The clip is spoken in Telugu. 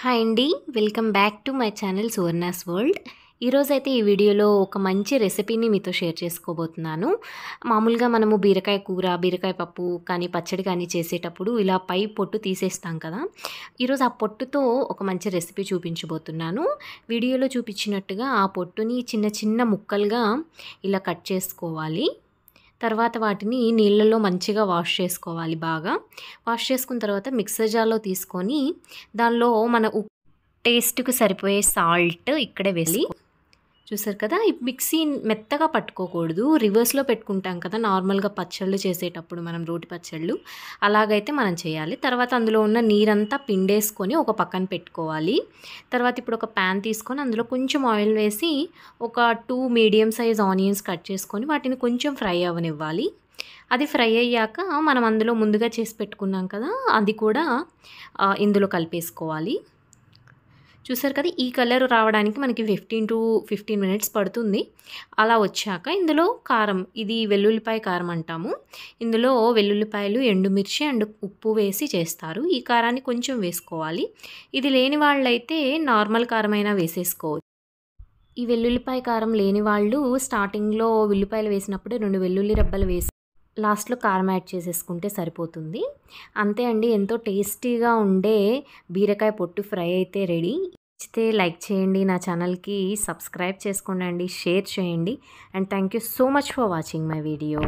హాయ్ అండి welcome back to my channel Suvarna's world ఈరోజైతే ఈ వీడియోలో ఒక మంచి రెసిపీని మీతో షేర్ చేసుకోబోతున్నాను మామూలుగా మనము బీరకాయ కూర బీరకాయ పప్పు కానీ పచ్చడి కానీ చేసేటప్పుడు ఇలా పై పొట్టు తీసేస్తాం కదా ఈరోజు ఆ పొట్టుతో ఒక మంచి రెసిపీ చూపించబోతున్నాను వీడియోలో చూపించినట్టుగా ఆ పొట్టుని చిన్న చిన్న ముక్కలుగా ఇలా కట్ చేసుకోవాలి తర్వాత వాటిని నీళ్ళలో మంచిగా వాష్ చేసుకోవాలి బాగా వాష్ చేసుకున్న తర్వాత మిక్సర్ జార్లో తీసుకొని దానిలో మన టేస్ట్కు సరిపోయే సాల్ట్ ఇక్కడే వేసి చూసారు కదా మిక్సీ మెత్తగా పట్టుకోకూడదు రివర్స్లో పెట్టుకుంటాం కదా నార్మల్గా పచ్చళ్ళు చేసేటప్పుడు మనం రోటి పచ్చళ్ళు అలాగైతే మనం చేయాలి తర్వాత అందులో ఉన్న నీరంతా పిండేసుకొని ఒక పక్కన పెట్టుకోవాలి తర్వాత ఇప్పుడు ఒక ప్యాన్ తీసుకొని అందులో కొంచెం ఆయిల్ వేసి ఒక two medium size onions cut చేసుకొని వాటిని కొంచెం ఫ్రై అవనివ్వాలి అది ఫ్రై అయ్యాక మనం అందులో ముందుగా చేసి పెట్టుకున్నాం కదా అది కూడా ఇందులో కలిపేసుకోవాలి చూసారు కదా ఈ కలర్ రావడానికి మనకి ఫిఫ్టీన్ టు ఫిఫ్టీన్ మినిట్స్ పడుతుంది అలా వచ్చాక ఇందులో కారం ఇది వెల్లుల్లిపాయ కారం అంటాము ఇందులో వెల్లుల్లిపాయలు ఎండుమిర్చి అండ్ ఉప్పు వేసి చేస్తారు ఈ కారాన్ని కొంచెం వేసుకోవాలి ఇది లేని వాళ్ళైతే నార్మల్ కారమైనా వేసేసుకోవచ్చు ఈ వెల్లుల్లిపాయ కారం లేని వాళ్ళు స్టార్టింగ్లో ఉల్లిపాయలు వేసినప్పుడు రెండు వెల్లుల్లి రెబ్బలు వేసి లాస్ట్లో కారం యాడ్ చేసేసుకుంటే సరిపోతుంది అంతే అండి ఎంతో టేస్టీగా ఉండే బీరకాయ పొట్టు ఫ్రై అయితే రెడీ నచ్చితే లైక్ చేయండి నా ఛానల్కి సబ్స్క్రైబ్ చేసుకోండి షేర్ చేయండి and thank you so much for watching my video